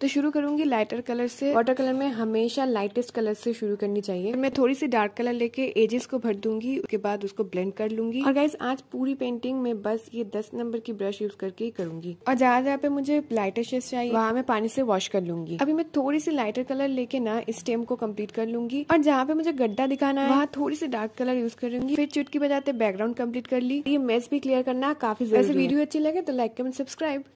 तो शुरू करूंगी लाइटर कलर से वाटर कलर में हमेशा लाइटेस्ट कलर से शुरू करनी चाहिए मैं थोड़ी सी डार्क कलर लेके एजेस को भर दूंगी उसके बाद उसको ब्लेंड कर लूंगी और गाइज आज पूरी पेंटिंग में बस ये दस नंबर की ब्रश यूज करके ही करूंगी और जहाँ जहाँ पे मुझे लाइटर शेड्स चाहिए वहाँ मैं पानी से वॉश कर लूंगी अभी मैं थोड़ी सी लाइटर कलर लेके ना स्टेम को कम्प्लीट कर लूंगी और जहाँ पे मुझे गड्ढा दिखाना है वहाँ थोड़ी सी डार्क कलर यूज करूंगी फिर चुटकी बजाते बैकग्राउंड कम्प्लीट कर ली ये मेस भी क्लियर करना काफी वीडियो अच्छी लगे तो लाइक कमेंट सब्सक्राइब